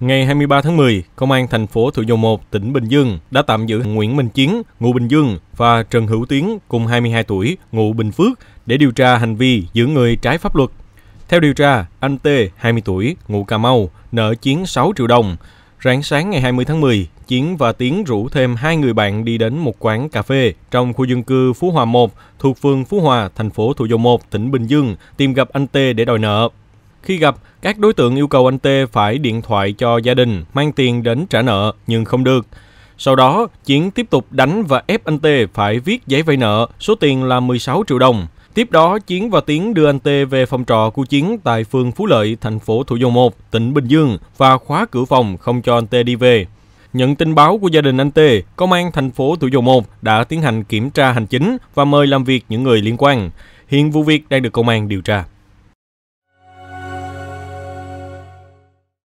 Ngày 23 tháng 10, Công an thành phố Thủ Dầu Một, tỉnh Bình Dương đã tạm giữ Nguyễn Minh Chiến, ngụ Bình Dương và Trần Hữu Tiến, cùng 22 tuổi, ngụ Bình Phước để điều tra hành vi giữ người trái pháp luật. Theo điều tra, anh T, 20 tuổi, ngụ Cà Mau, nợ Chiến 6 triệu đồng. Rạng sáng ngày 20 tháng 10, Chiến và Tiến rủ thêm hai người bạn đi đến một quán cà phê trong khu dân cư Phú Hòa 1 thuộc phường Phú Hòa, thành phố Thủ Dầu Một, tỉnh Bình Dương tìm gặp anh T để đòi nợ. Khi gặp, các đối tượng yêu cầu anh T phải điện thoại cho gia đình, mang tiền đến trả nợ, nhưng không được. Sau đó, Chiến tiếp tục đánh và ép anh T phải viết giấy vay nợ, số tiền là 16 triệu đồng. Tiếp đó, Chiến và Tiến đưa anh T về phòng trọ của Chiến tại phường Phú Lợi, thành phố Thủ Dầu Một, tỉnh Bình Dương và khóa cửa phòng không cho anh T đi về. Nhận tin báo của gia đình anh T, Công an thành phố Thủ Dầu Một đã tiến hành kiểm tra hành chính và mời làm việc những người liên quan. Hiện vụ việc đang được công an điều tra.